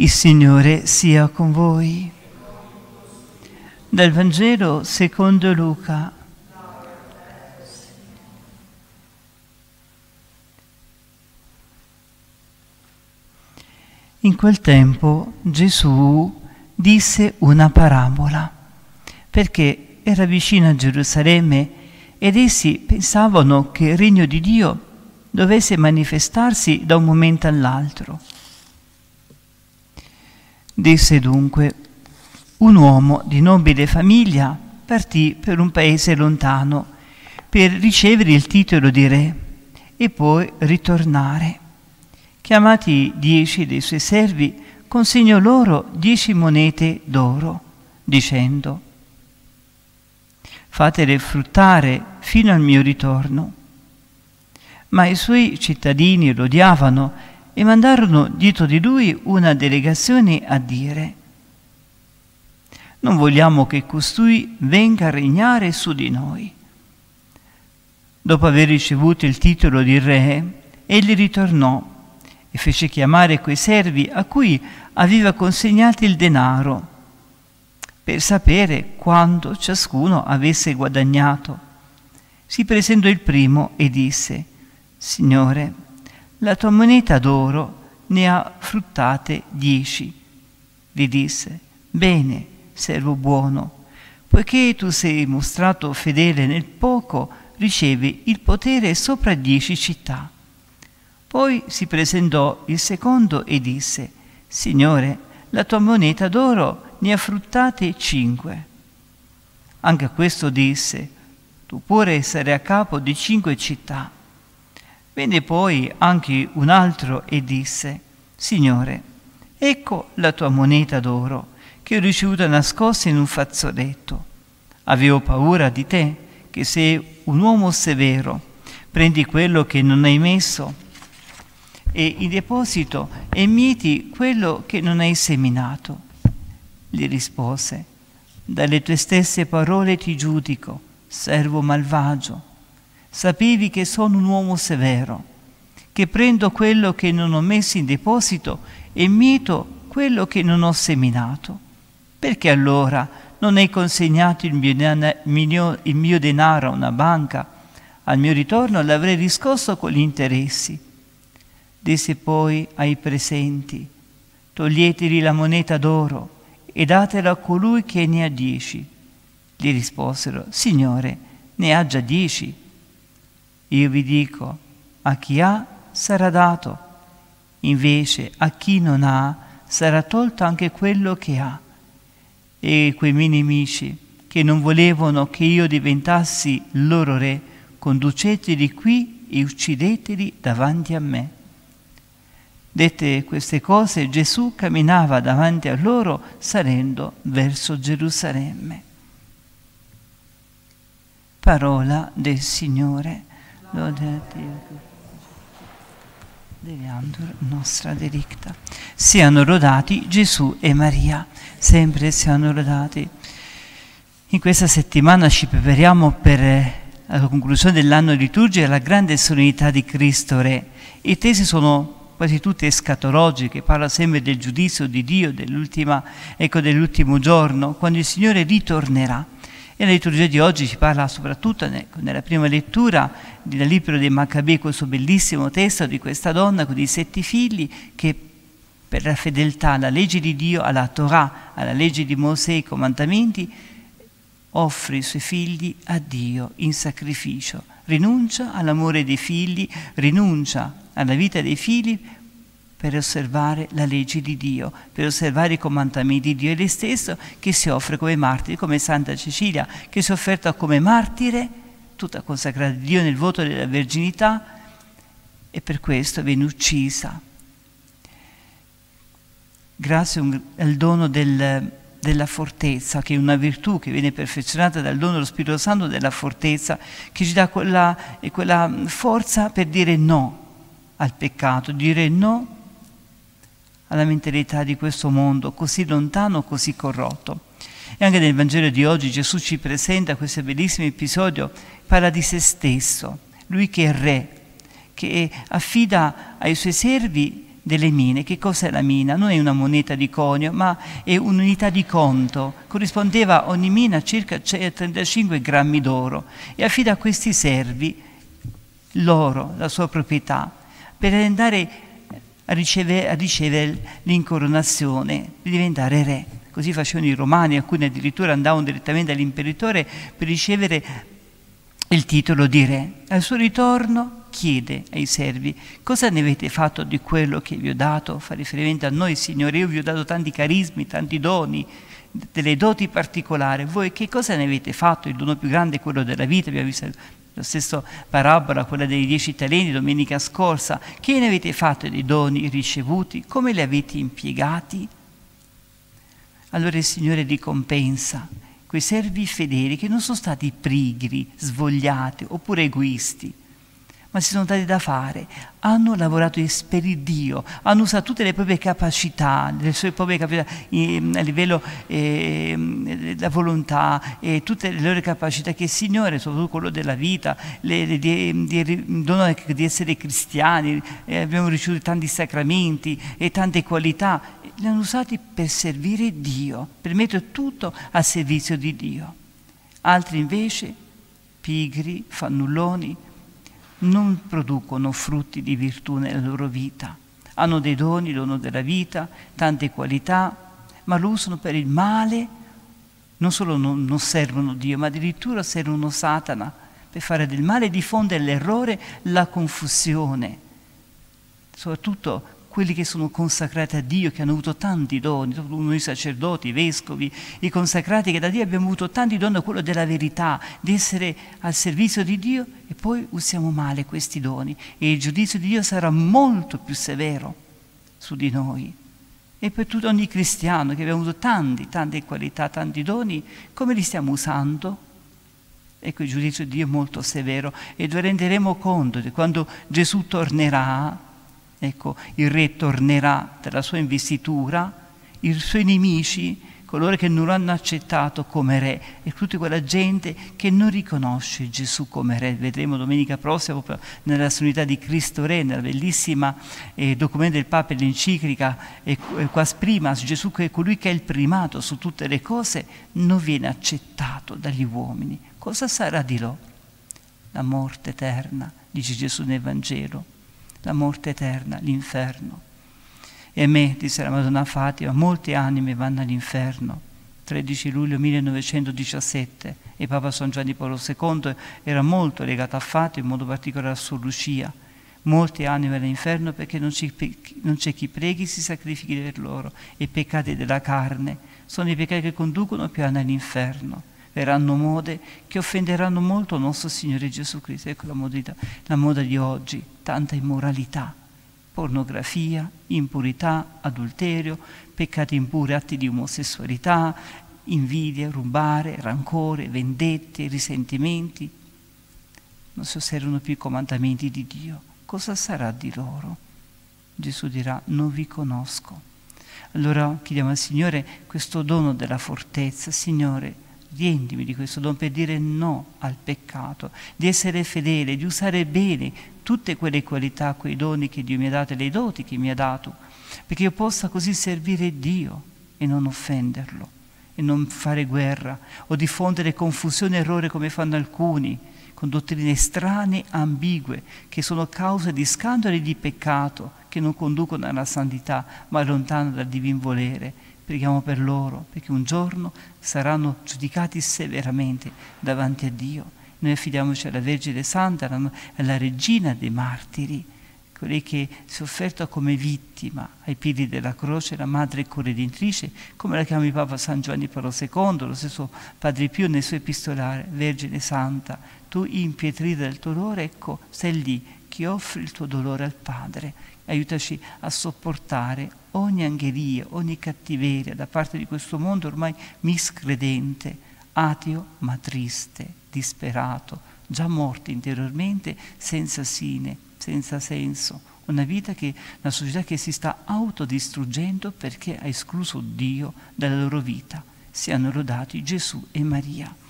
Il Signore sia con voi. Dal Vangelo secondo Luca. In quel tempo Gesù disse una parabola, perché era vicino a Gerusalemme ed essi pensavano che il regno di Dio dovesse manifestarsi da un momento all'altro. Disse dunque, un uomo di nobile famiglia partì per un paese lontano per ricevere il titolo di re e poi ritornare. Chiamati dieci dei suoi servi, consegnò loro dieci monete d'oro, dicendo, fatele fruttare fino al mio ritorno. Ma i suoi cittadini lo odiavano e mandarono dietro di lui una delegazione a dire non vogliamo che costui venga a regnare su di noi. Dopo aver ricevuto il titolo di re, egli ritornò e fece chiamare quei servi a cui aveva consegnato il denaro per sapere quanto ciascuno avesse guadagnato. Si presentò il primo e disse, Signore, la tua moneta d'oro ne ha fruttate dieci. Gli disse, bene, servo buono, poiché tu sei mostrato fedele nel poco, ricevi il potere sopra dieci città. Poi si presentò il secondo e disse, Signore, la tua moneta d'oro ne ha fruttate cinque. Anche a questo disse, tu puoi essere a capo di cinque città. Venne poi anche un altro e disse, Signore, ecco la tua moneta d'oro che ho ricevuta nascosta in un fazzoletto. Avevo paura di te, che sei un uomo severo, prendi quello che non hai messo e in deposito e mieti quello che non hai seminato. Gli rispose, dalle tue stesse parole ti giudico, servo malvagio. Sapevi che sono un uomo severo, che prendo quello che non ho messo in deposito e mieto quello che non ho seminato. Perché allora non hai consegnato il mio, il mio denaro a una banca? Al mio ritorno l'avrei riscosso con gli interessi. Disse poi ai presenti, toglieteli la moneta d'oro e datela a colui che ne ha dieci. Gli risposero, Signore, ne ha già dieci io vi dico, a chi ha sarà dato, invece a chi non ha sarà tolto anche quello che ha. E quei miei nemici, che non volevano che io diventassi loro re, conduceteli qui e uccideteli davanti a me. Dette queste cose, Gesù camminava davanti a loro, salendo verso Gerusalemme. Parola del Signore lodati Deviantur nostra delicta. Siano rodati Gesù e Maria, sempre siano rodati. In questa settimana ci prepariamo per eh, la conclusione dell'anno liturgico e la grande solennità di Cristo Re. Le tesi sono quasi tutte escatologiche, parla sempre del giudizio di Dio, ecco, dell'ultimo ecco, dell giorno, quando il Signore ritornerà. E nella liturgia di oggi si parla soprattutto nella prima lettura del libro dei Maccabei, questo bellissimo testo di questa donna con i sette figli che per la fedeltà alla legge di Dio, alla Torah, alla legge di Mosè, ai comandamenti, offre i suoi figli a Dio in sacrificio, rinuncia all'amore dei figli, rinuncia alla vita dei figli per osservare la legge di Dio, per osservare i comandamenti di Dio. È lei stesso che si offre come martire, come Santa Cecilia, che si è offerta come martire, tutta consacrata a Dio nel voto della verginità, e per questo viene uccisa. Grazie al dono del, della fortezza, che è una virtù che viene perfezionata dal dono dello Spirito Santo della fortezza, che ci dà quella, quella forza per dire no al peccato, dire no alla mentalità di questo mondo così lontano, così corrotto. E anche nel Vangelo di oggi Gesù ci presenta questo bellissimo episodio, parla di se stesso, lui che è re, che affida ai suoi servi delle mine. Che cos'è la mina? Non è una moneta di conio, ma è un'unità di conto. Corrispondeva a ogni mina a circa 35 grammi d'oro e affida a questi servi l'oro, la sua proprietà, per andare a ricevere, l'incoronazione, di diventare re. Così facevano i romani, alcuni addirittura andavano direttamente all'imperatore per ricevere il titolo di re. Al suo ritorno chiede ai servi cosa ne avete fatto di quello che vi ho dato, fa riferimento a noi Signore, io vi ho dato tanti carismi, tanti doni, delle doti particolari, voi che cosa ne avete fatto? Il dono più grande è quello della vita, abbiamo visto lo stesso parabola, quella dei dieci talenti domenica scorsa, che ne avete fatto dei doni ricevuti, come li avete impiegati? Allora il Signore ricompensa quei servi fedeli che non sono stati prigri, svogliati oppure egoisti, ma si sono dati da fare, hanno lavorato per il Dio, hanno usato tutte le proprie capacità, le sue proprie capacità ehm, a livello eh, della volontà, eh, tutte le loro capacità che il Signore, soprattutto quello della vita, le, le, di, di, dono di essere cristiani, abbiamo ricevuto tanti sacramenti e tante qualità, le hanno usate per servire Dio, per mettere tutto a servizio di Dio. Altri invece, pigri, fannulloni, non producono frutti di virtù nella loro vita. Hanno dei doni, dono della vita, tante qualità, ma lo usano per il male. Non solo non, non servono Dio, ma addirittura servono Satana per fare del male, diffondere l'errore, la confusione. Soprattutto quelli che sono consacrati a Dio, che hanno avuto tanti doni, i sacerdoti, i vescovi, i consacrati che da Dio abbiamo avuto tanti doni, quello della verità, di essere al servizio di Dio e poi usiamo male questi doni e il giudizio di Dio sarà molto più severo su di noi. E per tutto ogni cristiano che abbiamo avuto tanti, tante qualità, tanti doni, come li stiamo usando? Ecco, il giudizio di Dio è molto severo e lo renderemo conto che quando Gesù tornerà Ecco, il re tornerà dalla sua investitura, i suoi nemici, coloro che non lo hanno accettato come re e tutta quella gente che non riconosce Gesù come re. Vedremo domenica prossima proprio nella solidità di Cristo Re, nella bellissima eh, documento del Papa e l'enciclica eh, Quas Primas, Gesù che è colui che è il primato su tutte le cose, non viene accettato dagli uomini. Cosa sarà di loro? La morte eterna, dice Gesù nel Vangelo la morte eterna, l'inferno. E me, disse la Madonna Fatima, molte anime vanno all'inferno. 13 luglio 1917 e Papa San Giovanni Paolo II era molto legato a Fatima, in modo particolare a Sor Lucia. Molte anime all'inferno perché non c'è chi preghi si sacrifichi per loro. I peccati della carne sono i peccati che conducono più anni all'inferno verranno mode che offenderanno molto il nostro Signore Gesù Cristo. Ecco la, modalità, la moda di oggi, tanta immoralità, pornografia, impurità, adulterio, peccati impuri, atti di omosessualità, invidia, rubare, rancore, vendette, risentimenti. Non si osservano più i comandamenti di Dio. Cosa sarà di loro? Gesù dirà, non vi conosco. Allora chiediamo al Signore questo dono della fortezza. Signore, gli di questo dono per dire no al peccato, di essere fedele, di usare bene tutte quelle qualità, quei doni che Dio mi ha dato le doti che mi ha dato, perché io possa così servire Dio e non offenderlo e non fare guerra o diffondere confusione e errore come fanno alcuni con dottrine strane, ambigue, che sono cause di scandali e di peccato, che non conducono alla santità, ma allontanano dal divin volere preghiamo per loro, perché un giorno saranno giudicati severamente davanti a Dio. Noi affidiamoci alla Vergine Santa, alla Regina dei Martiri, quella che si è offerta come vittima ai piedi della croce, la madre corredentrice, come la chiama il Papa San Giovanni Paolo II, lo stesso Padre Pio nel suo epistolare, Vergine Santa, tu impietrita del tuo dolore, ecco, sei lì che offri il tuo dolore al Padre. Aiutaci a sopportare ogni angheria, ogni cattiveria da parte di questo mondo ormai miscredente, ateo ma triste, disperato, già morto interiormente, senza sine, senza senso, una vita che, una società che si sta autodistruggendo perché ha escluso Dio dalla loro vita. Siano lodati Gesù e Maria.